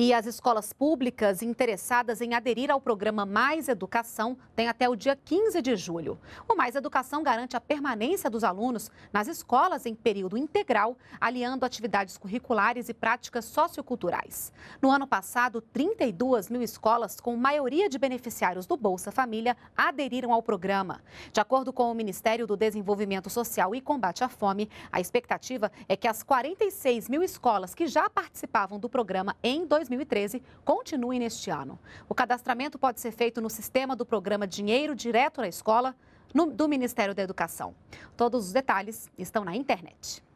E as escolas públicas interessadas em aderir ao programa Mais Educação têm até o dia 15 de julho. O Mais Educação garante a permanência dos alunos nas escolas em período integral, aliando atividades curriculares e práticas socioculturais. No ano passado, 32 mil escolas, com maioria de beneficiários do Bolsa Família, aderiram ao programa. De acordo com o Ministério do Desenvolvimento Social e Combate à Fome, a expectativa é que as 46 mil escolas que já participavam do programa em 2020 2013 continue neste ano. O cadastramento pode ser feito no sistema do programa Dinheiro Direto na Escola no, do Ministério da Educação. Todos os detalhes estão na internet.